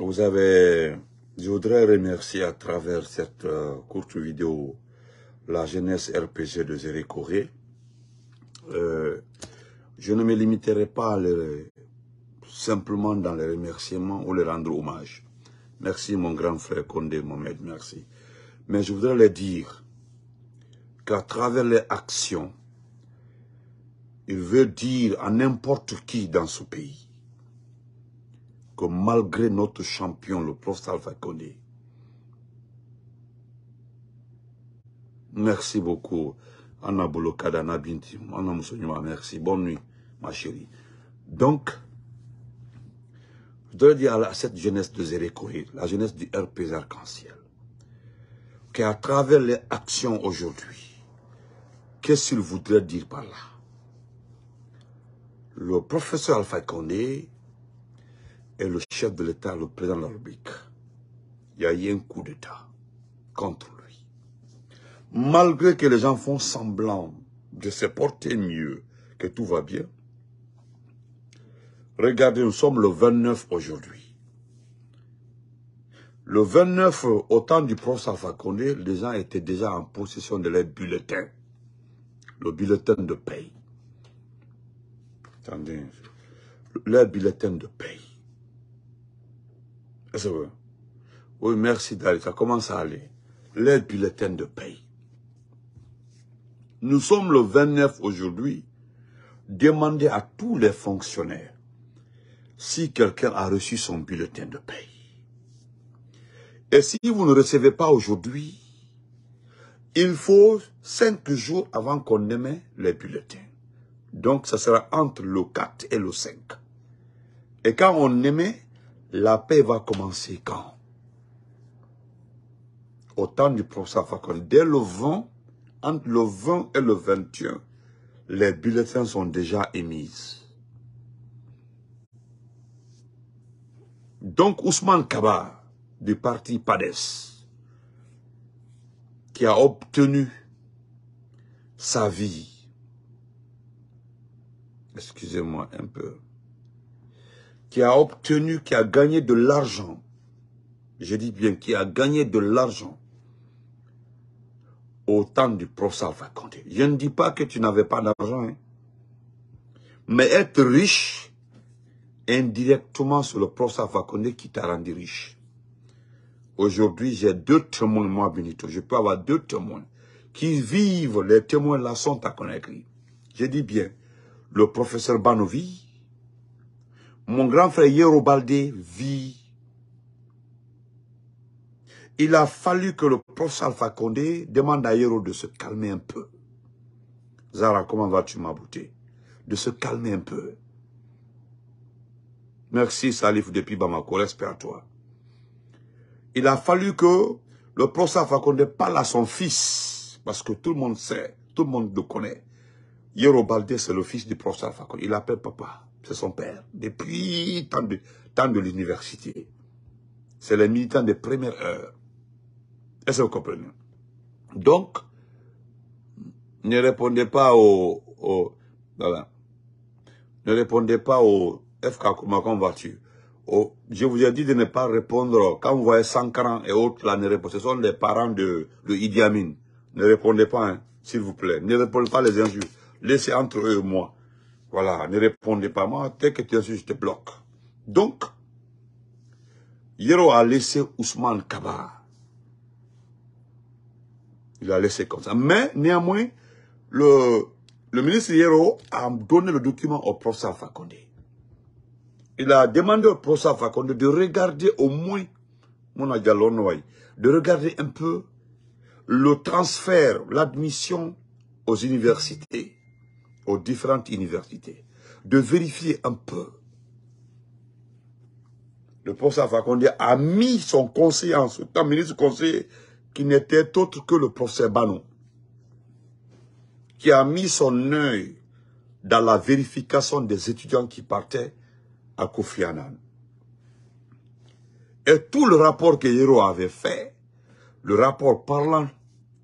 Vous avez, je voudrais remercier à travers cette euh, courte vidéo la jeunesse RPG de Zéry Corée. Euh, je ne me limiterai pas à simplement dans les remerciements ou les rendre hommage. Merci mon grand frère Condé Mohamed, merci. Mais je voudrais le dire qu'à travers les actions, il veut dire à n'importe qui dans ce pays que malgré notre champion, le prof Alpha Condé, merci beaucoup, Anna Boulokadana Binti, merci, bonne nuit, ma chérie. Donc, je voudrais dire à cette jeunesse de Zérékoï, la jeunesse du RP Arc-en-Ciel, qu'à travers les actions aujourd'hui, qu'est-ce qu'il voudrait dire par là Le professeur Alpha Condé et le chef de l'État, le président de il y a eu un coup d'État contre lui. Malgré que les gens font semblant de se porter mieux, que tout va bien, regardez, nous sommes le 29 aujourd'hui. Le 29, au temps du professeur Fakonde, les gens étaient déjà en possession de leur bulletin, le bulletin de paye. Attendez, leur bulletin de paye. Oui, merci d'aller. Ça commence à aller. Les bulletins de paye. Nous sommes le 29 aujourd'hui. Demandez à tous les fonctionnaires si quelqu'un a reçu son bulletin de paye. Et si vous ne recevez pas aujourd'hui, il faut cinq jours avant qu'on émet les bulletins. Donc, ça sera entre le 4 et le 5. Et quand on émet, la paix va commencer quand Au temps du professeur Fakonde, dès le 20, entre le 20 et le 21, les bulletins sont déjà émis. Donc Ousmane Kaba, du parti PADES, qui a obtenu sa vie, excusez-moi un peu, qui a obtenu, qui a gagné de l'argent, je dis bien, qui a gagné de l'argent au temps du professeur Alpha Je ne dis pas que tu n'avais pas d'argent, hein. mais être riche indirectement sur le professeur Alpha qui t'a rendu riche. Aujourd'hui, j'ai deux témoins, moi, Benito. Je peux avoir deux témoins qui vivent. Les témoins là sont à Conakry. Je dis bien, le professeur Banovi mon grand frère Balde vit. Il a fallu que le professeur Alpha demande à Yero de se calmer un peu. Zara, comment vas-tu, m'abouter De se calmer un peu. Merci, Salif, depuis Bamako. Respect à toi. Il a fallu que le professeur Alpha parle à son fils. Parce que tout le monde sait, tout le monde le connaît. Baldé, c'est le fils du professeur Alpha Il appelle papa c'est son père, depuis tant de, tant de l'université. C'est les militants des premières heures. Est-ce que vous comprenez Donc, ne répondez pas au... voilà. Ne répondez pas au FK je vous ai dit de ne pas répondre. Quand vous voyez Sankaran et autres, là, ne répondez. Ce sont les parents de, de Idi Ne répondez pas, hein, s'il vous plaît. Ne répondez pas les injures. Laissez entre eux moi. Voilà, ne répondez pas moi. t'es que tu es juste te Donc, Yero a laissé Ousmane Kaba. Il a laissé comme ça. Mais, néanmoins, le, le ministre Yero a donné le document au professeur Fakonde. Il a demandé au professeur Fakonde de regarder au moins, mon de regarder un peu le transfert, l'admission aux universités aux différentes universités, de vérifier un peu. Le professeur Fakonde a mis son conseiller en ce temps, ministre conseil, qui n'était autre que le professeur Banon, qui a mis son œil dans la vérification des étudiants qui partaient à Kofi Annan. Et tout le rapport que Yero avait fait, le rapport parlant,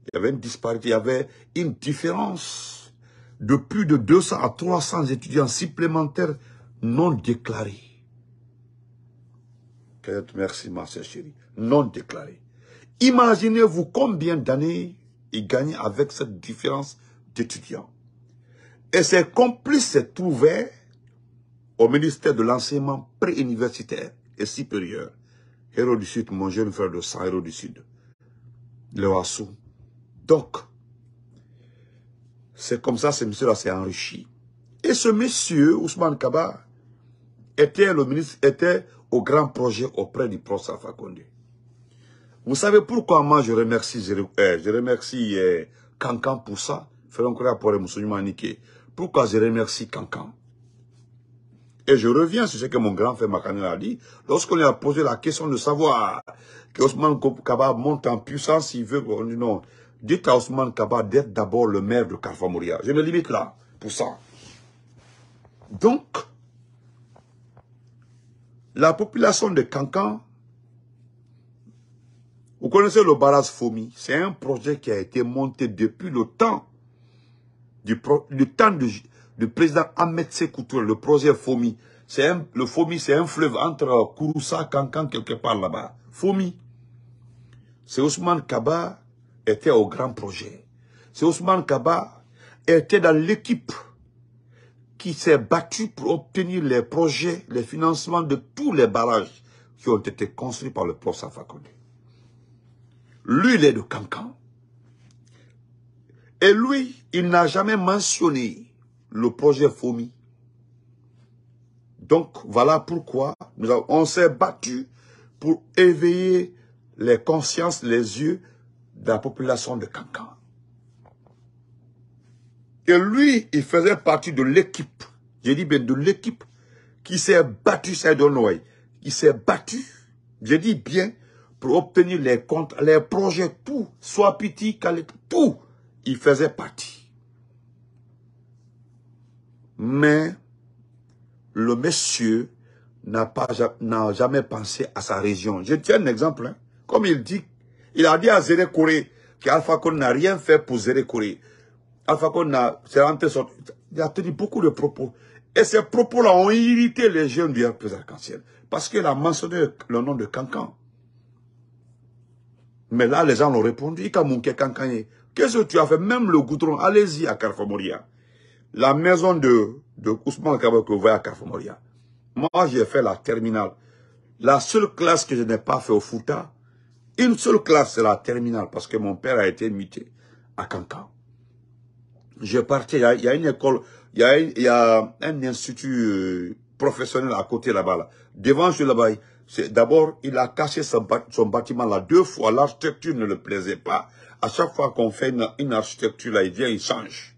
il y avait une disparité, il y avait une différence de plus de 200 à 300 étudiants supplémentaires non déclarés. Merci, ma chérie. Non déclarés. Imaginez-vous combien d'années il gagne avec cette différence d'étudiants. Et ses complices se trouvaient au ministère de l'enseignement préuniversitaire et supérieur. Héros du Sud, mon jeune frère de sang, héros du Sud. Le Wassou. Donc, c'est comme ça, ce monsieur-là s'est enrichi. Et ce monsieur, Ousmane Kaba, était le ministre, était au grand projet auprès du professeur Fakonde. Vous savez pourquoi moi je remercie, je, euh, je remercie euh, Cancan pour ça, pour les Pourquoi je remercie Cancan Et je reviens sur ce que mon grand frère Makanel a dit, lorsqu'on lui a posé la question de savoir que Ousmane Kaba monte en puissance, il veut qu'on dise non, dites à Ousmane Kaba d'être d'abord le maire de Carva-Mouria. Je me limite là, pour ça. Donc, la population de Kankan, vous connaissez le barrage Fomi, c'est un projet qui a été monté depuis le temps du, temps du, président Ahmed Sekoutou, le projet Fomi. le Fomi, c'est un fleuve entre Kouroussa, Cancan, quelque part là-bas. Fomi. C'est Ousmane Kaba était au grand projet. C'est Ousmane Kaba était dans l'équipe qui s'est battue pour obtenir les projets, les financements de tous les barrages qui ont été construits par le prof Fakonde. Lui, il est de Cancan. Et lui, il n'a jamais mentionné le projet FOMI. Donc, voilà pourquoi nous on s'est battu pour éveiller les consciences, les yeux de la population de Cancan. Et lui, il faisait partie de l'équipe, Je dis bien de l'équipe, qui s'est battue, c'est Donoï, Il s'est battu, je dis bien, pour obtenir les comptes, les projets, tout, soit petit, tout, il faisait partie. Mais le monsieur n'a jamais pensé à sa région. Je tiens un exemple. Hein. Comme il dit il a dit à Zéré Corée qu'Alpha n'a rien fait pour Zéré Corée. Alpha sur... Il a tenu beaucoup de propos. Et ces propos-là ont irrité les jeunes du Arc-en-Ciel. Parce qu'il a mentionné le nom de Cancan. Mais là, les gens l'ont répondu. Qu'est-ce que tu as fait Même le goutron, allez-y à Carfomoria. La maison de, de Ousmane Kabo que vous voyez à Carfomoria. Moi, j'ai fait la terminale. La seule classe que je n'ai pas fait au Fouta, une seule classe, c'est la terminale, parce que mon père a été muté à Cancan. Je partais, il y, a une école, il y, a, un institut euh, professionnel à côté là-bas. Là. Devant celui là-bas, d'abord, il a caché son, bâtiment là deux fois. L'architecture ne le plaisait pas. À chaque fois qu'on fait une, architecture là, il vient, il change.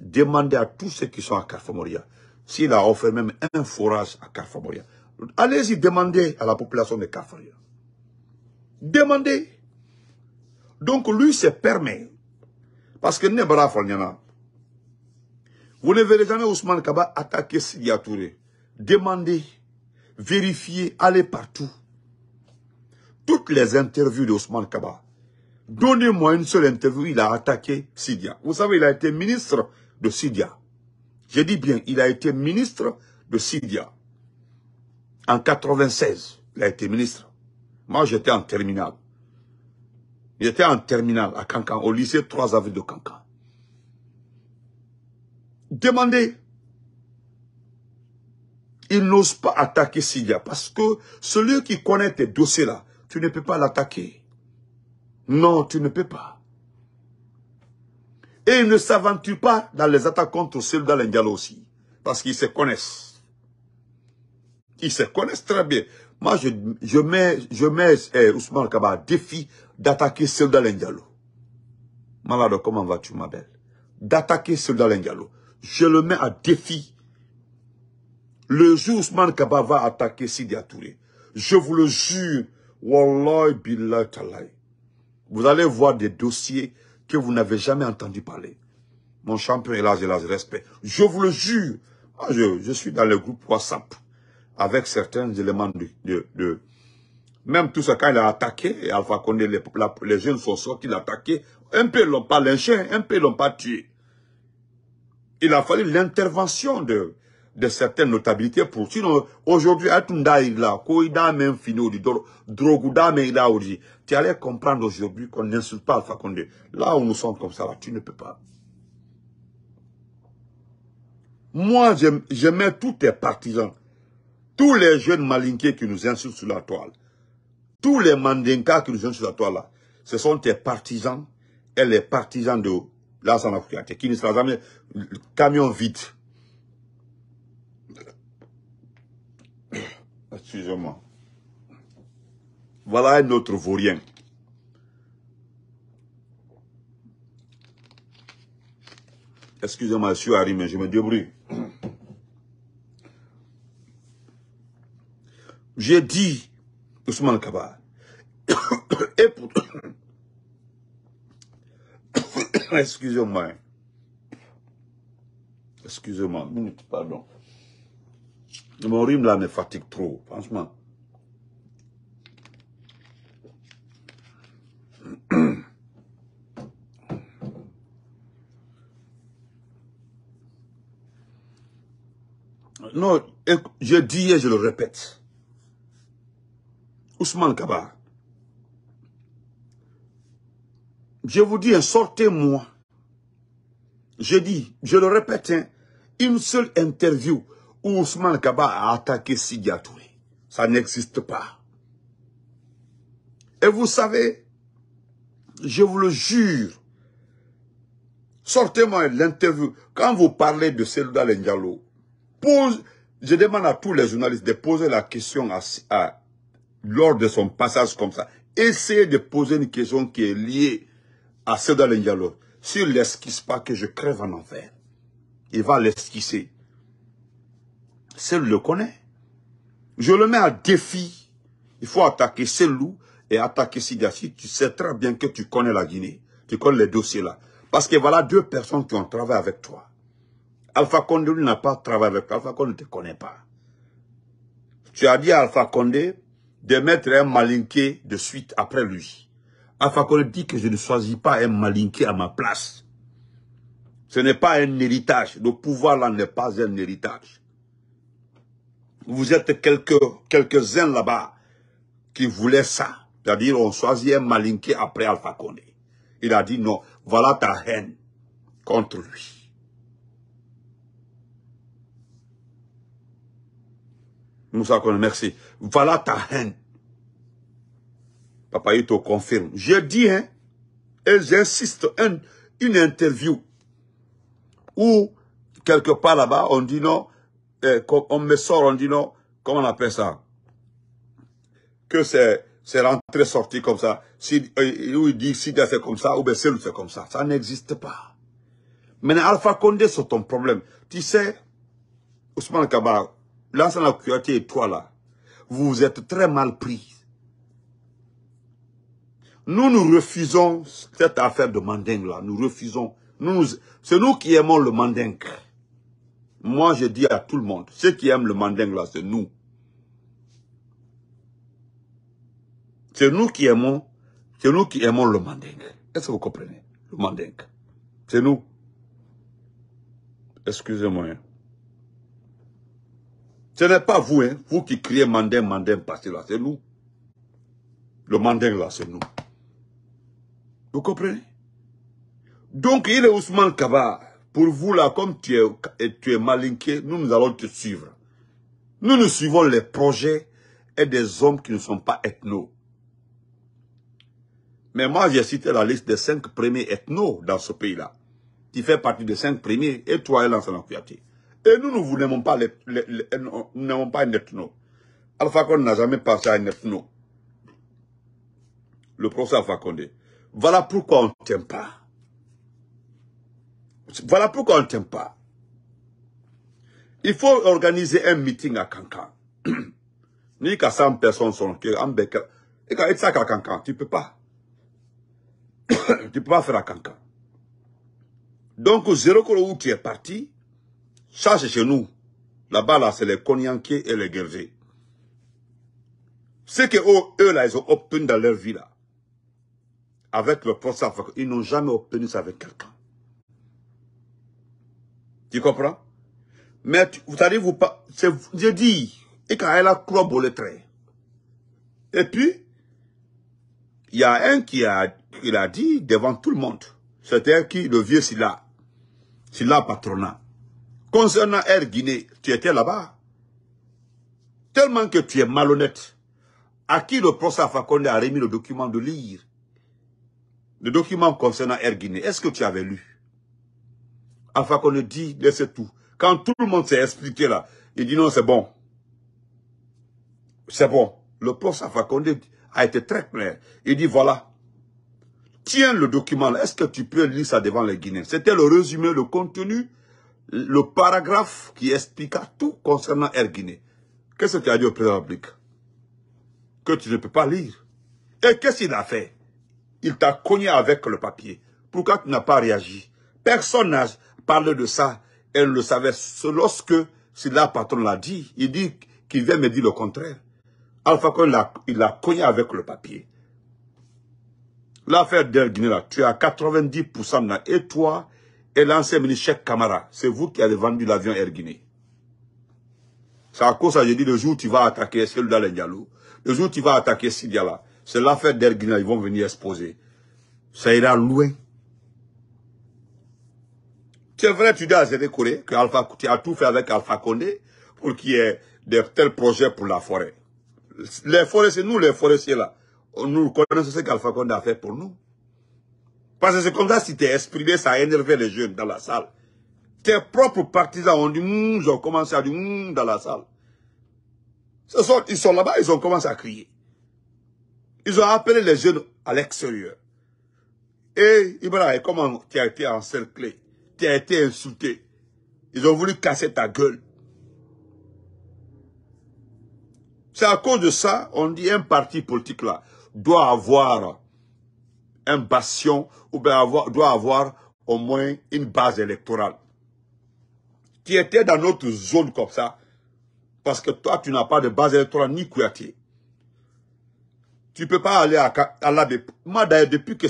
Demandez à tous ceux qui sont à Carfamoria s'il a offert même un forage à Moria. Allez-y, demandez à la population de Carfamoria. Demandez. Donc lui se permet. Parce que vous ne verrez jamais Ousmane Kaba attaquer Sidia Touré. Demandez, vérifiez, allez partout. Toutes les interviews d'Ousmane Kaba. Donnez-moi une seule interview, il a attaqué Sidia. Vous savez, il a été ministre de Sidia. j'ai dit bien, il a été ministre de Sidia. En 96, il a été ministre. Moi, j'étais en terminale. J'étais en terminale à Cancan, au lycée 3 avril de Cancan. Demandez. Ils n'osent pas attaquer Sidia parce que celui qui connaît tes dossiers-là, tu ne peux pas l'attaquer. Non, tu ne peux pas. Et ils ne s'aventurent pas dans les attaques contre ceux dans aussi. Parce qu'ils se connaissent. Ils se connaissent très bien. Moi, je, je mets, je mets eh, Ousmane Kaba à défi d'attaquer Soldat Lengalo. Malade, comment vas-tu, ma belle D'attaquer Soldat Lengalo. Je le mets à défi. Le jour Ousmane Kaba va attaquer Sidi je vous le jure, Wallahi billahi vous allez voir des dossiers que vous n'avez jamais entendu parler. Mon champion, là hélas, respect. Je vous le jure, ah, je, je suis dans le groupe WhatsApp avec certains éléments de, de, même tout ce quand il a attaqué, Alpha Condé, les, jeunes sont sortis, il a attaqué, un peu l'ont pas lynché, un peu l'ont pas tué. Il a fallu l'intervention de, de certaines notabilités pour, sinon, aujourd'hui, même il a, tu allais comprendre aujourd'hui qu'on n'insulte pas Alpha Condé. Là où nous sommes comme ça, tu ne peux pas. Moi, j'aimais je mets tous tes partisans. Tous les jeunes malinqués qui nous insultent sur la toile, tous les mandinkas qui nous insultent sur la toile, là, ce sont tes partisans et les partisans de l'Assemblée africaine qui ne sera jamais le camion vide. Excusez-moi. Voilà un autre vaurien. Excusez-moi, je suis arrivé, mais je me débrouille. J'ai dit, Ousmane Kaba, et pour... Excusez-moi. Excusez-moi, minute, pardon. Mon rime là me fatigue trop, franchement. Non, j'ai dit et je le répète. Ousmane Kaba. Je vous dis, sortez-moi. Je dis, je le répète, hein, une seule interview où Ousmane Kaba a attaqué Sidi Ça n'existe pas. Et vous savez, je vous le jure, sortez-moi l'interview. Quand vous parlez de soldat Lendialo, pose, je demande à tous les journalistes de poser la question à lors de son passage comme ça, essayez de poser une question qui est liée à le Ndiallo. S'il l'esquisse pas que je crève en enfer, il va l'esquisser. celle le connaît. Je le mets à défi. Il faut attaquer loup et attaquer Sidiassi. Tu sais très bien que tu connais la Guinée. Tu connais les dossiers là. Parce que voilà deux personnes qui ont travaillé avec toi. Alpha Condé n'a pas travaillé avec toi. Alpha Condé ne te connaît pas. Tu as dit à Alpha Condé, de mettre un malinqué de suite après lui. Alpha dit que je ne choisis pas un malinqué à ma place. Ce n'est pas un héritage. Le pouvoir là n'est pas un héritage. Vous êtes quelques, quelques-uns là-bas qui voulaient ça. C'est-à-dire, on choisit un malinqué après Alpha Il a dit non, voilà ta haine contre lui. Moussa Kone, merci. Voilà ta haine. Papa, il te confirme. Je dis, hein, et j'insiste, une interview où, quelque part là-bas, on dit non, eh, on me sort, on dit non, comment on appelle ça Que c'est rentré-sorti comme ça. Si, euh, où il dit, si c'est comme ça, ou bien c'est fait comme ça. Ça n'existe pas. Maintenant, Alpha Condé, c'est ton problème. Tu sais, Ousmane Kabara, là, la n'a et toi, là vous êtes très mal pris. Nous, nous refusons cette affaire de mandingue là. Nous refusons. Nous, c'est nous qui aimons le mandingue. Moi, je dis à tout le monde, ceux qui aiment le mandingue là, c'est nous. C'est nous qui aimons, c'est nous qui aimons le mandingue. Est-ce que vous comprenez? Le mandingue. C'est nous. Excusez-moi. Hein. Ce n'est pas vous, hein, vous qui criez Mandin, Mandin, que là, c'est nous. Le Mandin là, c'est nous. Vous comprenez Donc il est Ousmane Kaba. Pour vous là, comme tu es, tu es malinqué, nous, nous allons te suivre. Nous, nous suivons les projets et des hommes qui ne sont pas ethnos. Mais moi, j'ai cité la liste des cinq premiers ethnos dans ce pays-là. Tu fais partie des cinq premiers, et toi, Elan Sanakouyaté. Et nous, nous n'aimons pas, les, euh, nous n'aimons pas un ethno. Alpha Condé n'a jamais pensé à un ethno. Le professeur Alpha Condé. Voilà pourquoi on ne t'aime pas. Voilà pourquoi on ne t'aime pas. Il faut organiser un meeting à Cancan. Ni qu'à 100 personnes sont en bec. Et quand ça à Cancan, tu peux pas. tu peux pas faire à Cancan. Donc, au zéro où tu es parti, ça, c'est chez nous. Là-bas, là, c'est les Konyanki et les guerriers. Ce que là, ils ont obtenu dans leur vie, là, avec le procès, ils n'ont jamais obtenu ça avec quelqu'un. Tu comprends Mais vous allez vous pas... Je dis, et quand elle a crobé le trait. Et puis, il y a un qui a, il a dit devant tout le monde. C'était qui Le vieux Silla. Silla patronat. Concernant Air Guinée, tu étais là-bas. Tellement que tu es malhonnête. À qui le professeur Fakonde a remis le document de lire Le document concernant Air Guinée, est-ce que tu avais lu Alpha dit, c'est tout. Quand tout le monde s'est expliqué là, il dit non, c'est bon. C'est bon. Le professeur Fakonde a été très clair. Il dit, voilà, tiens le document Est-ce que tu peux lire ça devant les Guinéens C'était le résumé, le contenu le paragraphe qui expliqua tout concernant Air Qu'est-ce que tu as dit au président Que tu ne peux pas lire. Et qu'est-ce qu'il a fait Il t'a cogné avec le papier. Pourquoi tu n'as pas réagi Personne n'a parlé de ça. Elle le savait. Lorsque si la Patron l'a dit, il dit qu'il vient me dire le contraire. Alpha Condé, il l'a cogné avec le papier. L'affaire d'Air là, tu as 90% là. Et toi, et l'ancien ministre Cheikh Kamara, c'est vous qui avez vendu l'avion Air Guinée. C'est à cause ça, j'ai dit, le jour où tu vas attaquer Selouda Lendialou, le jour où tu vas attaquer Sidiala, c'est l'affaire d'Air Guinée, ils vont venir exposer. Ça ira loin. C'est vrai, tu dois à décorer, que Alpha, tu as tout fait avec Alpha Condé pour qu'il y ait de tels projets pour la forêt. Les forêts, c'est nous les forestiers là. Nous connaissons ce qu'Alpha Condé a fait pour nous. Parce que c'est comme ça, si tu es exprimé, ça a énervé les jeunes dans la salle. Tes propres partisans ont dit, mmm", ils ont commencé à dire, hum, dans la salle. ils sont là-bas, ils ont commencé à crier. Ils ont appelé les jeunes à l'extérieur. Et Ibrahim, comment tu as été encerclé Tu as été insulté. Ils ont voulu casser ta gueule. C'est à cause de ça, on dit un parti politique là doit avoir un bastion ou bien doit avoir au moins une base électorale. Tu étais dans notre zone comme ça, parce que toi, tu n'as pas de base électorale ni Kouyaté. Tu ne peux pas aller à, à l'abbé. Moi, d'ailleurs, depuis que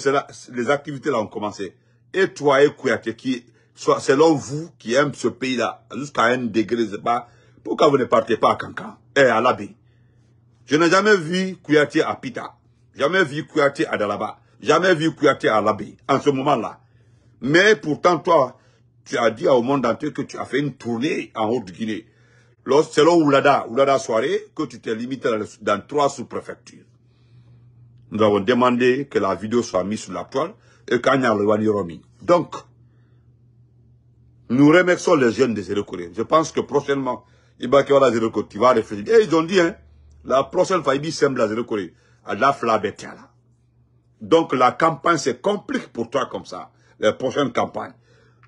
les activités là ont commencé, et toi et Kouyaté, qui, soit, selon vous, qui aime ce pays-là, jusqu'à un degré, de bas, pourquoi vous ne partez pas à Cancan et eh, à l'abbé Je n'ai jamais vu Kouyaté à Pita, jamais vu Kouyaté à Dalaba, Jamais vu Kouyaté à l'abbaye, en ce moment-là. Mais pourtant, toi, tu as dit au monde entier que tu as fait une tournée en Haute-Guinée. C'est Oulada, Oulada Soirée, que tu t'es limité dans trois sous-préfectures. Nous avons demandé que la vidéo soit mise sur la toile et le Romi. Donc, nous remercions les jeunes de Zérocoré. Je pense que prochainement, Zéro tu vas réfléchir. Eh, ils ont dit, hein, la prochaine fois, il semble à Zéro à la flabetiala. Donc la campagne c'est compliqué pour toi comme ça, la prochaine campagne.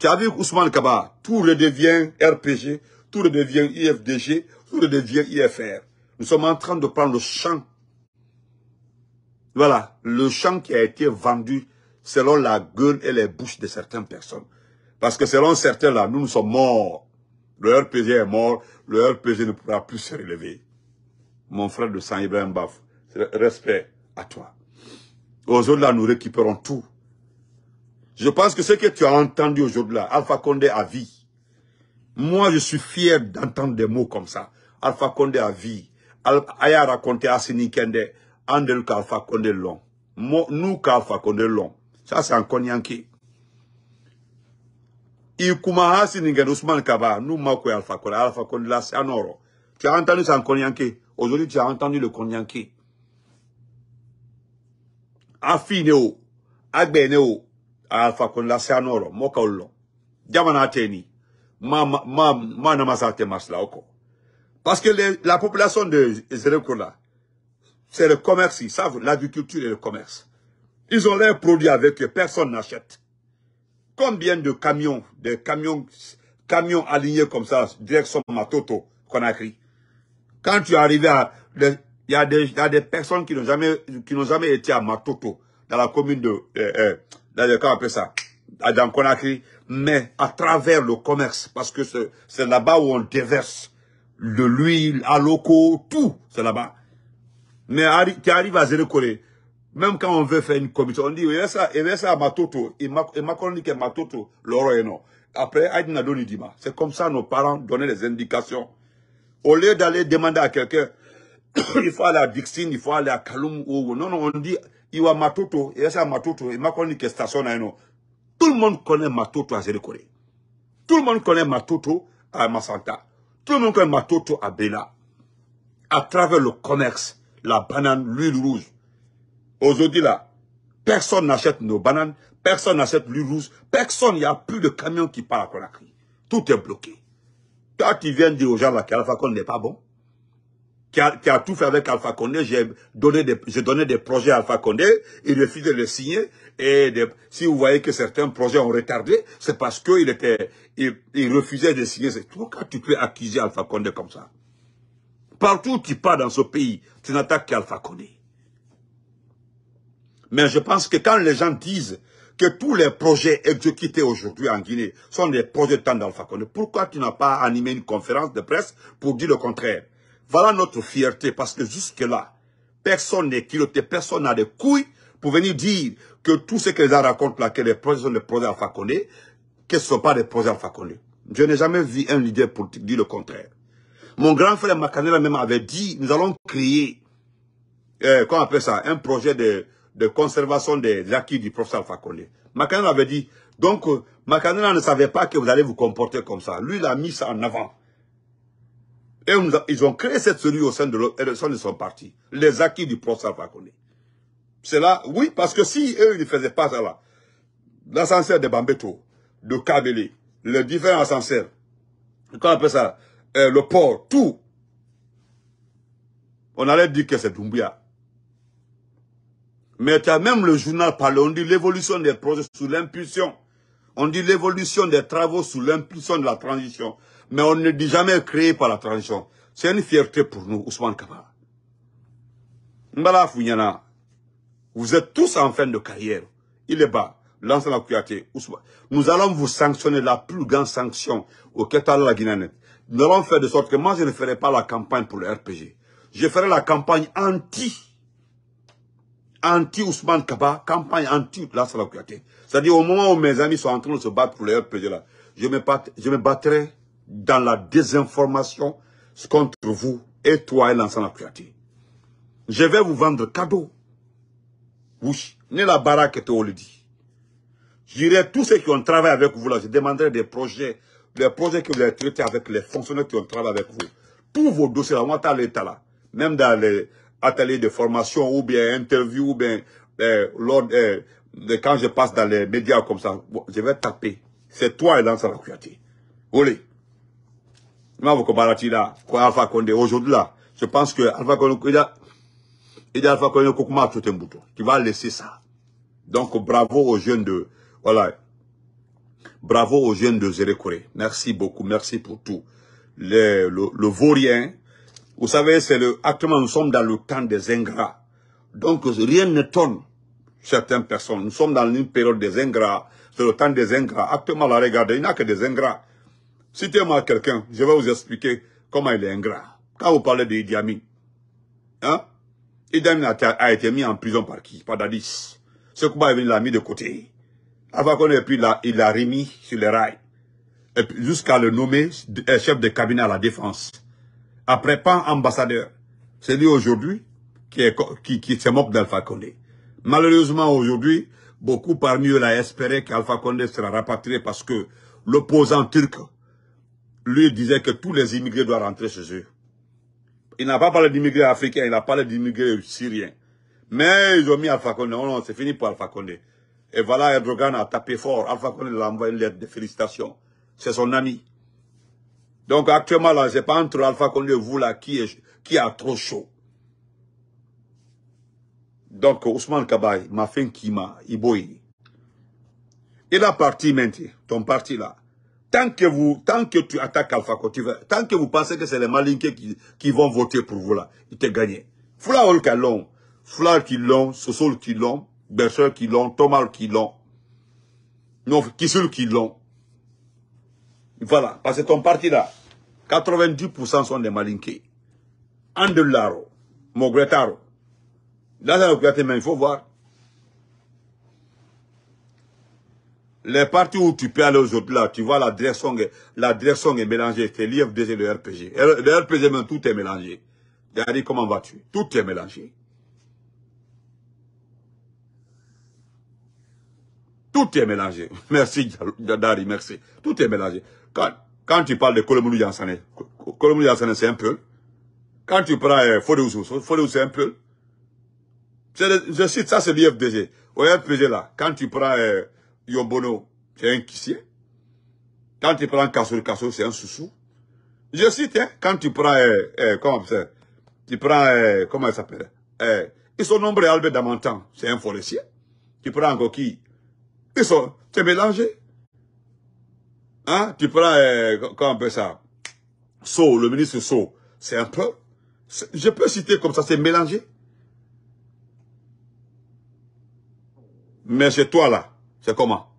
Tu as vu Ousmane Kaba, tout redevient RPG, tout redevient IFDG, tout redevient IFR. Nous sommes en train de prendre le champ. Voilà, le champ qui a été vendu selon la gueule et les bouches de certaines personnes. Parce que selon certains là, nous, nous sommes morts. Le RPG est mort, le RPG ne pourra plus se relever. Mon frère de saint Ibrahim Baf, respect à toi. Aujourd'hui, nous récupérons tout. Je pense que ce que tu as entendu aujourd'hui, Alpha Condé a vie. Moi, je suis fier d'entendre des mots comme ça. Alpha Condé a vie. Aya Aya raconté à Kende, Andel Alpha Condé long. Nous Alpha Condé long. Ça, c'est un Konyanké. Ousmane Kaba, nous Alpha Condé. Alpha Condé là, c'est un oro. Tu as entendu ça en Konyanké Aujourd'hui, tu as entendu le Konyanké afi o la teni ma parce que la population de Zerekola c'est le commerce ils savent l'agriculture et le commerce ils ont leurs produits avec que personne n'achète combien de camions de camions camions alignés comme ça direction Matoto écrit quand tu arrives à il y, a des, y a des personnes qui n'ont jamais, qui jamais été à Matoto, dans la commune de, euh, euh dans le on appelle ça, dans Conakry, mais à travers le commerce, parce que c'est là-bas où on déverse de l'huile, à locaux tout, c'est là-bas. Mais qui arrive à Zérekoré, même quand on veut faire une commission, on dit, il ça, il ça à Matoto, Et m'a connu que Matoto, l'oro est non. Après, Aïdina Dima. C'est comme ça nos parents donnaient les indications. Au lieu d'aller demander à quelqu'un, il faut aller à Dixine, il faut aller à Kaloum. Ou... Non, non, on dit, il y a Matoto. a ça, Matoto, il m'a connu que station là, non. Tout le monde connaît Matoto à Zéry-Coré. Tout le monde connaît Matoto à Massanta. Tout le monde connaît Matoto à Béla. À travers le commerce, la banane, l'huile rouge. Aujourd'hui là, personne n'achète nos bananes, personne n'achète l'huile rouge, personne, il n'y a plus de camions qui part à Conakry. Tout est bloqué. Toi, tu viens dire aux gens là qu'Alpha n'est pas bon qui a, tout fait avec Alpha Condé. J'ai donné des, j'ai donné des projets à Alpha Condé. Il refusait de les signer. Et si vous voyez que certains projets ont retardé, c'est parce qu'il était, il, refusait de signer. Pourquoi tu peux accuser Alpha Condé comme ça? Partout où tu pars dans ce pays, tu n'attaques qu'Alpha Condé. Mais je pense que quand les gens disent que tous les projets exécutés aujourd'hui en Guinée sont des projets de temps d'Alpha Condé, pourquoi tu n'as pas animé une conférence de presse pour dire le contraire? Voilà notre fierté, parce que jusque-là, personne n'est culotté, personne n'a de couilles pour venir dire que tout ce que les gens racontent là, que les projets sont des projets Alpha Condé, que ce ne sont pas des projets Alpha Je n'ai jamais vu un leader politique dire le contraire. Mon grand frère Makanela même avait dit, nous allons créer, euh, comment appelle ça, un projet de, conservation des acquis du professeur Alpha Condé. Makanela avait dit, donc, euh, Makanela ne savait pas que vous allez vous comporter comme ça. Lui, il a mis ça en avant. Et ils ont créé cette cellule au sein de, leur, de son parti. Les acquis du professeur Fakonde. C'est là, oui, parce que si eux ne faisaient pas ça là, l'ascenseur de Bambeto, de Kabélé, les différents ascenseurs, appelle ça, euh, le port, tout, on allait dire que c'est Doumbia. Mais tu as même le journal parlé, on dit l'évolution des projets sous l'impulsion. On dit l'évolution des travaux sous l'impulsion de la transition. Mais on ne dit jamais créé par la transition. C'est une fierté pour nous, Ousmane Kaba. Mbala vous êtes tous en fin de carrière. Il est bas. Lance la Nous allons vous sanctionner la plus grande sanction au de la Guinée. Nous allons faire de sorte que moi, je ne ferai pas la campagne pour le RPG. Je ferai la campagne anti anti-Ousmane Kaba, campagne anti la C'est-à-dire au moment où mes amis sont en train de se battre pour le RPG là, je me, je me battrai dans la désinformation contre vous et toi et l'ensemble de la créature. Je vais vous vendre cadeau. Oui, ne la baraque était le dit. J'irai tous ceux qui ont travaillé avec vous là, je demanderai des projets, des projets que vous avez traités avec les fonctionnaires qui ont travaillé avec vous. Tous vos dossiers là, on va l'état là. Même dans les ateliers de formation ou bien interview ou bien euh, lors, euh, quand je passe dans les médias comme ça, je vais taper. C'est toi et l'ensemble de la créature. Olé. Alpha Condé, aujourd'hui là, je pense que Alpha Condé, Alpha un va laisser ça. Donc, bravo aux jeunes de, voilà, bravo aux jeunes de Merci beaucoup, merci pour tout. Le, le, le vaurien, vous savez, c'est le, actuellement, nous sommes dans le temps des ingrats. Donc, rien ne tourne certaines personnes. Nous sommes dans une période des ingrats. C'est le temps des ingrats. Actuellement, là, regardez, il n'y a que des ingrats. Citez-moi quelqu'un, je vais vous expliquer comment il est ingrat. Quand vous parlez de Amin, Idi Amin hein, a, été mis en prison par qui Par Dadis. Ce coup est l'a mis de côté. Alpha Condé il l'a remis sur les rails. Jusqu'à le nommer euh, chef de cabinet à la défense. Après, pas ambassadeur. C'est lui aujourd'hui qui, est, qui, qui se moque d'Alpha Condé. Malheureusement, aujourd'hui, beaucoup parmi eux l'ont espéré qu'Alpha Condé sera rapatrié parce que l'opposant turc lui disait que tous les immigrés doivent rentrer chez eux. Il n'a pas parlé d'immigrés africains, il a parlé d'immigrés syriens. Mais ils ont mis Alpha Condé. Oh non, c'est fini pour Alpha Condé. Et voilà, Erdogan a tapé fort. Alpha Condé l'a envoyé une lettre de félicitations. C'est son ami. Donc actuellement, là, c'est pas entre Alpha Condé et vous, là, qui, est, qui a trop chaud. Donc, Ousmane Kabaye, Mafin Kima, Iboï. Il a parti maintenant, ton parti là. Tant que vous, tant que tu attaques Alpha Condé, tant que vous pensez que c'est les Malinké qui, qui vont voter pour vous là, ils t'ont gagné. Fula Fla qui l'ont, Sosol qui qui l'ont, Tomal l'ont. non, qui l'ont. Voilà, parce que ton parti là, 90% sont des Malinké. Andelaro, Mogretaro. Là, ça, mais il faut voir. Les parties où tu peux aller aux autres là, tu vois la direction, la est mélangée. C'est l'IFDG, le RPG. Le RPG même, tout est mélangé. Dari, comment vas-tu Tout est mélangé. Tout est mélangé. Merci, Dari, merci. Tout est mélangé. Quand, quand tu parles de Kolomoulou Yansane, c'est un peu. Quand tu prends euh, Fodeus, c'est un peu. Je cite ça, c'est l'IFDG. Au RPG, là, quand tu prends... Euh, Yobono, c'est un kissier. Quand tu prends Kassou, Kassou, c'est un soussou. Je cite, hein, quand tu prends, euh, euh, comment ça, tu prends, euh, comment il s'appelle, ils sont nombreux, Albert Damantan, c'est un forestier. Tu prends encore qui c'est mélangé. Hein, tu prends, comment on appelle ça, Sceau, le ministre Sceau, c'est un peuple. Je peux citer comme ça, c'est mélangé. Mais c'est toi là, comment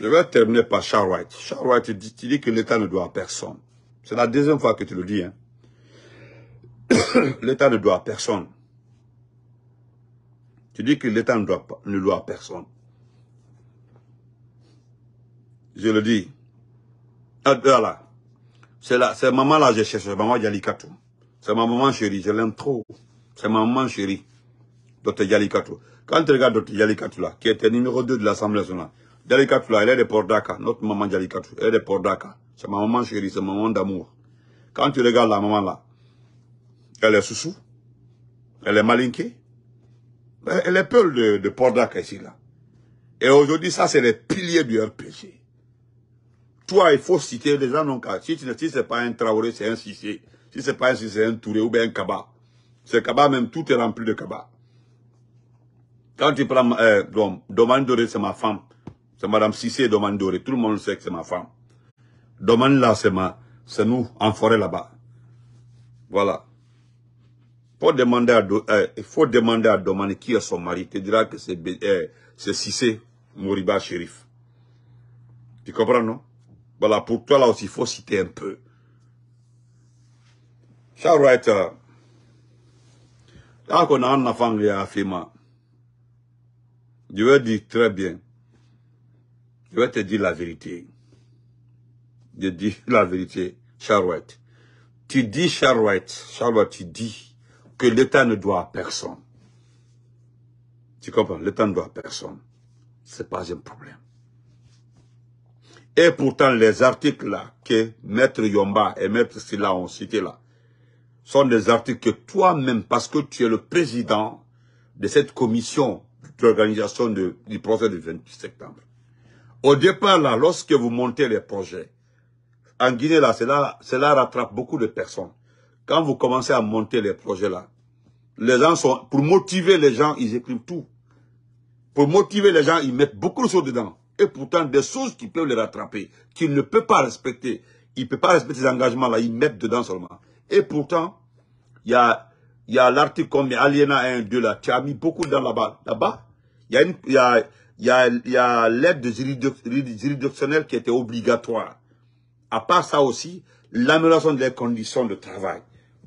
Je vais terminer par Charles wright Charles wright dit, que l'État ne doit à personne. C'est la deuxième fois que tu le dis. Hein. l'État ne doit à personne. Tu dis que l'État ne doit, pas, ne doit à personne. Je le dis. Ah, c'est là, maman là, je cherche, maman Yalikatu. C'est ma maman chérie, je l'aime trop. C'est ma maman chérie, docteur Yalikatu. Quand tu regardes notre là, qui était numéro 2 de l'Assemblée nationale, Yali elle est de Port Dakar. Notre maman Yali elle est de Port Dakar. C'est ma maman chérie, c'est ma maman d'amour. Quand tu regardes la maman là, elle est Soussou, elle est malinquée, ben, elle est peur de, de Port Dakar ici là. Et aujourd'hui, ça, c'est les piliers du RPG. Toi, il faut citer les gens non cas. Si, si ce n'est pas un Traoré, c'est un Sissé. Si ce n'est pas un Sissé, c'est un Touré ou bien un Kaba. C'est Kaba même, tout est rempli de Kaba. Quand tu prends euh, Domaine Doré, c'est ma femme. C'est Madame Sissé Domaine Doré. Tout le monde sait que c'est ma femme. Domaine là, c'est ma, c'est nous en forêt là-bas. Voilà. demander à, euh, il faut demander à Domane qui est son mari. Tu diras que c'est euh, Sissé Moriba Shérif. Tu comprends, non Voilà, pour toi là aussi, il faut citer un peu. Charles Wright, Là, euh. quand on a un enfant, qui a affirmé, je vais dire très bien. Je vais te dire la vérité. Je dis la vérité, Charouette. Tu dis, Charouette, Charouette, tu dis que l'État ne doit à personne. Tu comprends L'État ne doit à personne. C'est pas un problème. Et pourtant, les articles là que Maître Yomba et Maître Silla ont cités là, sont des articles que toi-même, parce que tu es le président de cette commission l'organisation du projet du 28 septembre. Au départ, là, lorsque vous montez les projets, en Guinée, là, cela, cela rattrape beaucoup de personnes. Quand vous commencez à monter les projets, là, les gens sont, pour motiver les gens, ils écrivent tout. Pour motiver les gens, ils mettent beaucoup de choses dedans. Et pourtant, des choses qui peuvent les rattraper, qu'ils ne peuvent pas respecter. Ils ne peuvent pas respecter ces engagements-là, ils mettent dedans seulement. Et pourtant, il y a, il y a l'article comme Aliena 1, 2, là, tu as mis beaucoup dedans là-bas. Là-bas, il y a y l'aide juridictionnelle qui était obligatoire. À part ça aussi, l'amélioration des conditions de travail.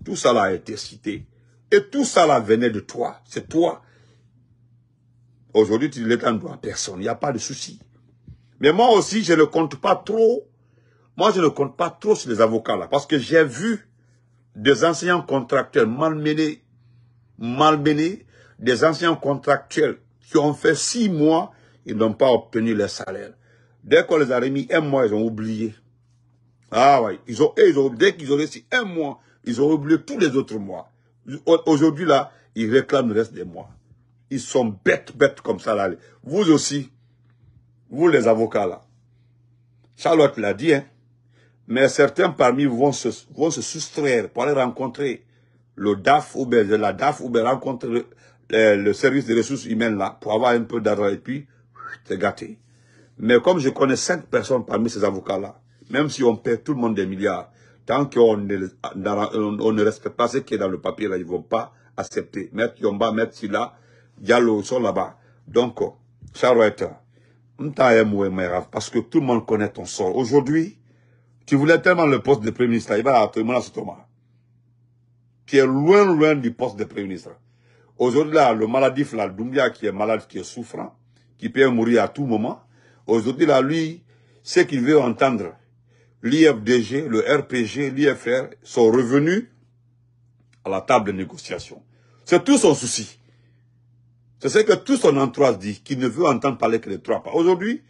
Tout ça là a été cité. Et tout ça là venait de toi. C'est toi. Aujourd'hui, tu ne l'étends à personne. Il n'y a pas de souci. Mais moi aussi, je ne compte pas trop. Moi, je ne compte pas trop sur les avocats là. Parce que j'ai vu des enseignants contractuels malmenés, malmenés, des anciens contractuels qui ont fait six mois, ils n'ont pas obtenu leur salaire. Dès qu'on les a remis un mois, ils ont oublié. Ah ouais, ils ils dès qu'ils ont réussi un mois, ils ont oublié tous les autres mois. Aujourd'hui là, ils réclament le reste des mois. Ils sont bêtes, bêtes comme ça là. Vous aussi, vous les avocats là. Charlotte l'a dit, hein. Mais certains parmi vous vont se, vont se soustraire pour aller rencontrer le DAF ou bien la DAF ou rencontrer euh, le, service des ressources humaines là pour avoir un peu d'argent et puis c'est gâté. Mais comme je connais cinq personnes parmi ces avocats-là, même si on perd tout le monde des milliards, tant qu'on ne, on ne respecte pas ce qui est dans le papier, là, ils vont pas accepter. Maître Yomba, Maître Sila, Diallo, ils sont là-bas. Donc, Charouette, parce que tout le monde connaît ton sort. Aujourd'hui, tu voulais tellement le poste de Premier ministre, il va à tout le monde Tu es loin, loin du poste de Premier ministre. Aujourd'hui, là, le maladif, là, Doumbia, qui est malade, qui est souffrant, qui peut mourir à tout moment, aujourd'hui, là, lui, ce qu'il veut entendre, l'IFDG, le RPG, l'IFR, sont revenus à la table de négociation. C'est tout son souci. C'est ce que tout son entourage dit, qu'il ne veut entendre parler que les trois pas. Aujourd'hui,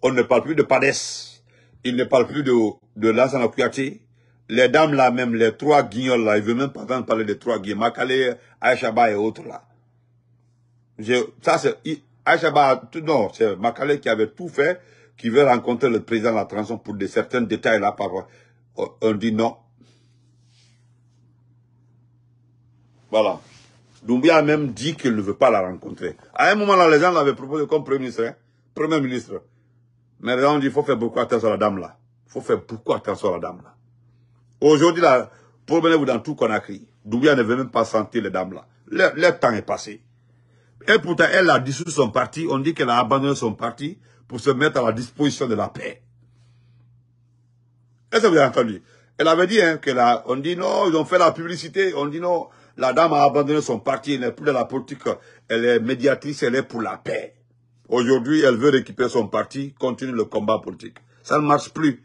on ne parle plus de PADES, il ne parle plus de, de l'Asana les dames là même, les trois guignols là, ils veut veulent même pas entendre parler des trois guignols. Makale, Aïchaba et autres là. ça c'est, Aïchaba, non, c'est Makale qui avait tout fait, qui veut rencontrer le président de la transition pour de certains détails là. Par, euh, on dit non. Voilà. Doumbia a même dit qu'il ne veut pas la rencontrer. À un moment là, les gens l'avaient proposé comme premier ministre. Hein, premier ministre. Mais les gens ont dit, il faut faire beaucoup attention à la dame là. Il faut faire beaucoup attention à la dame là. Aujourd'hui, là, promenez-vous dans tout qu'on a crié, Doumbia ne veut même pas sentir les dames là. Le temps est passé. Et pourtant, elle a dissous son parti. On dit qu'elle a abandonné son parti pour se mettre à la disposition de la paix. Est-ce que vous avez entendu Elle avait dit hein, On dit non, ils ont fait la publicité. On dit non, la dame a abandonné son parti. Elle n'est plus dans la politique. Elle est médiatrice, elle est pour la paix. Aujourd'hui, elle veut récupérer son parti, continue le combat politique. Ça ne marche plus.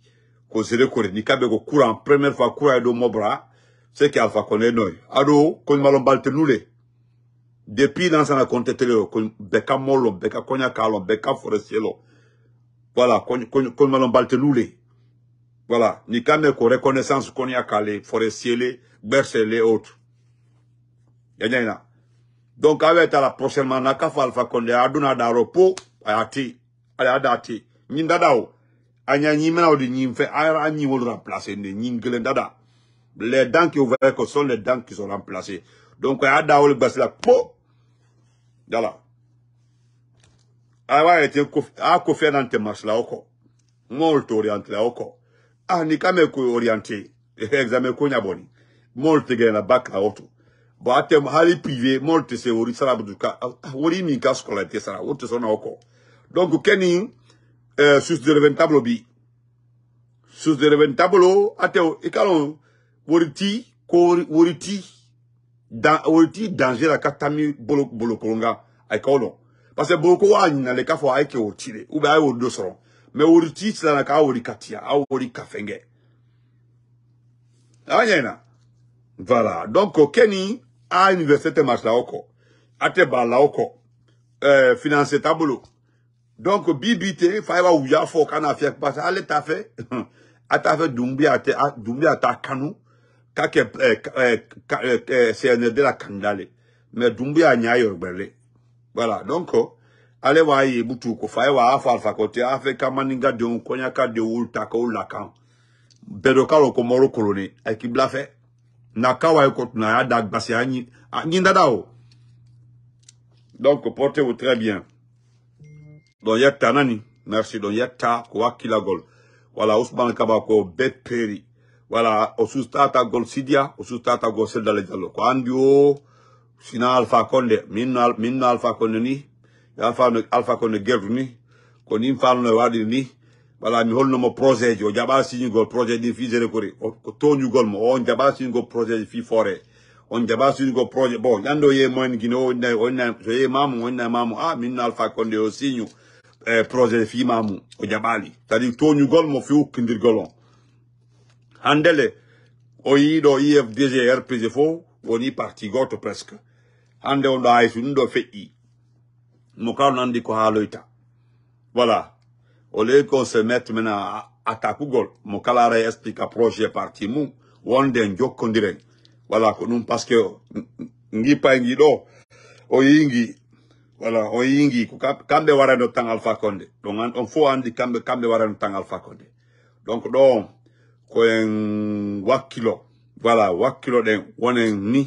kore ni kabe ko La première fois kura a mobra ce qui alpha noi ado kon malon balte depuis dans sa compte télé ko beka molo beka konya kalo beka voilà kon malon balte voilà ni ko reconnaissance konya kale forestiele bercele autres donc avec la manaka fa alpha connaît aduna daro po ayati ayadati nyindadao anya ñi menaw fe ara ni wol remplacer ne ni ngelen les dents qui que sont les dents qui sont remplacées donc ya a bas la po dala awa Il ko a ko marche la oko la oko ah ni kame y orienté e, examen nyaboni sont te la hali privé Il se ori sara qui ori mi Il y sara des oko donc euh, source de reven tableau bi source de reven tableau ateo e kalon woriti ko woriti dan woriti danger la katami bolo bolo kolonga ay kawlo parce que boko ko ani na le kafo ay ke otire ou ba ay e wodo soro mais woriti tsala na ka wori katia a wori kafenge anyena voilà donc keni a université marcha oko ate ba la oko euh financer tableau donc, Bibité, ya Ouya, kana Fiek, parce allez t'a fait, a t'a fait Doumbia, Doumbia, ta canou, kake, de la candale. Mais Doumbia, n'y a eu Voilà. Donc, oh, allez voir, y est, Boutouko, Faiba, Afa, fa Kote, Afe, Kamaninga, de Unkonyaka, de Ultaka, Ulakan. Bedoka, Lokomoro, Kolone, avec qui fait. Nakawa, Kotuna, Dag, Bassi, ni ni Dadao. Donc, portez-vous très bien don yatta nani merci don yatta ko gol wala Ousmane Kabako, ko wala Osustata Gol sidia Osustata Gol seldale diallo ko andi sina alpha konde minno minno alpha konde ni alpha alpha konde gerdu ni ko nin falno ni wala mi mo projet jo o jaɓa Gol projet Di fi gérékori ko gol mo on jaɓa siñigol projet ji fi Fore. on jaɓa Go projet bon Yando Ye yeemoen guine o nayi o nayi so yeemama o ah, alpha konde o eh, projet fi fimamu o jaɓali tadi gol mo fi hokkidirgol golon handele o yiiɗo ifdg rpg fof woni parti goto presque hande on ɗo hayso ndo fei mo ka no andi ko haaloyta voilà au lieu qu'on se mette maintenant à attakugol mo kala ara explique projet parti mum wonden jokkodiren voilà ko ɗum parce que ngi ngipay ngi do o yingi voilà on yingi ko kamɓe warano tangal fakonde donc on faut andi kamɓe kamɓe warano tangal fakonde donc ɗo koyen wakkilo voilà wakkilo den wonen ni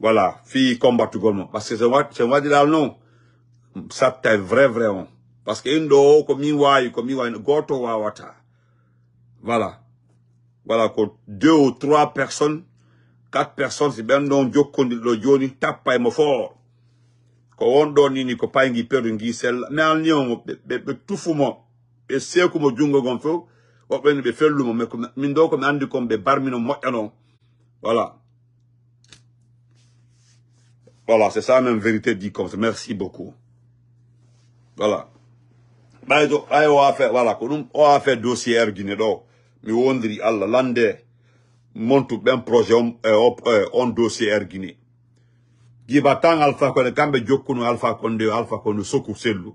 voilà fi combat mo par parce que sen non ça sattay vrai vrai on hein. parce que en ɗo ko min wawi ko min wawi goto wawata voilà voilà ko deux ou trois personnes quatre personnes si ɓen ɗon jokkodirɗo joni tappa e mo fort ko ni ni ko payngi peru ngi sella mais alniomo ɓe tufumo ɓe seekumo jungo gon fof woɓɓene ɓe fellumo ko min ɗo komi andi kon ɓe barmino moƴƴano voilà voilà c'est ça même vérité dit comme ça merci beaucoup voilà ɓayto ɓay o affaire voilà ko ɗum o affaire dossier er guine ɗo mi wondri allah lande montu ben projet on eh, eh, on dossier er Gibatang alpha kone kambe jokkunu alpha konde alpha konde soku sellu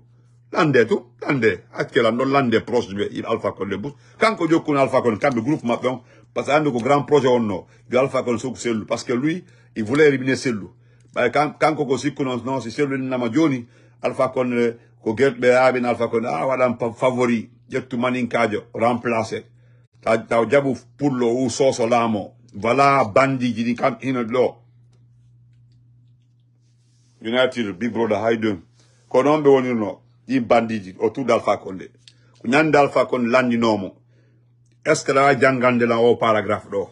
lande tu lande akela no lande proche de il alpha konde bus kanko jokkunu alpha konde kambe groupe mabon parce que ko grand projet onno du alpha konde soku sellu parce que lui il voulait éliminer sellu bay kanko ko sikkuno non si sellu na majoni alpha konde ko gelbe abin alpha konde ah un favori jettu maninkajo remplacer ta jabu pullo ou soso lamo voilà bandi jini kam ino lo united big brother Hayden Konombe doing ko noon ɓe wonirno ɗi bandiji o tuuɗal fa konde ko ñandal fa kon landinomo est ce que lawa janggande la o paragraphe do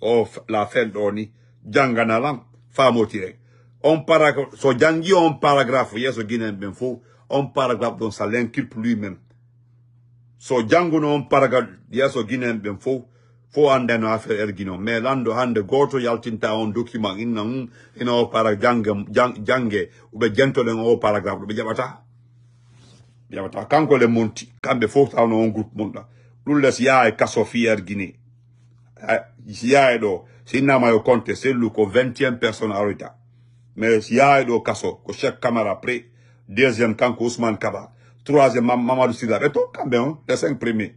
o la fen ɗo ni janggana lan famotire on paragraphe so Jangi on paragraphe yesso guinem ɓen on paragraphe don ça l'inculpe lui même so jangono on paragraphe Yaso guinem benfo un no affaire erguino mais lando hande goto yaltinta on document inna faire ina o para jannge jannge o paragraphe ɗo kanko le monti kambe fof no on groupe monɗa les Ya e kaso fi eh, si yaa e ɗo si innamayo compte lu ko vingtiéme personne mais si e kaso ko chef camara pré kanko ousmane kaba troisième mamadou sila sida. to on les cinq premier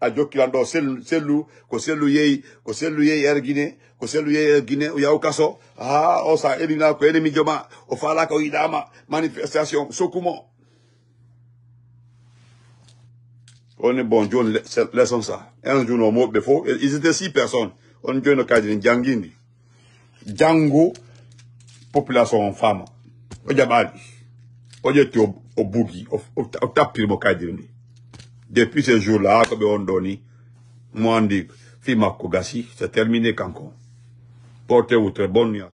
a Jokilando Selu, selu ko Selu, yeyi ko selu yeyi er ko kaso o sa elina ko enemi joma o manifestation sokumo on est bon joni laissons ça un jour no moɓɓe fof ils étaient six personnes on joyno kadi ne Django, population femme. o o au o o depuis ce jour-là, comme on dit, moi on dit, Fimakogasi, c'est terminé Cancon. Portez-vous très bonne nuit.